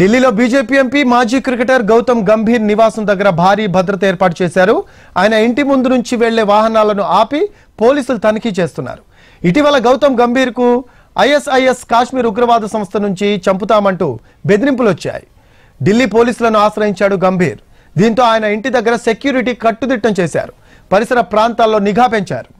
ఢిల్లీలో BJP MP మాజీ cricketer Gautam Gambhir నివాసం దగ్గర భారీ భద్రత ఏర్పాటు చేశారు ఆయన ఇంటి ముందు నుంచి వెళ్లే వాహనాలను ఆపి పోలీసులు తనిఖీ చేస్తున్నారు ఇటీవల గౌతమ్ గంభీర్ కు ఐఎస్ఐఎస్ కాశ్మీర్ ఉగ్రవాద సంస్థ నుంచి చంపుతామంటూ బెదిరింపులు వచ్చాయి ఢిల్లీ పోలీసులను ఆశ్రయించాడు గంభీర్ దీంతో ఆయన ఇంటి దగ్గర సెక్యూరిటీ కట్టుదిట్టం చేశారు పరిసర ప్రాంతాల్లో నిఘా పెంచారు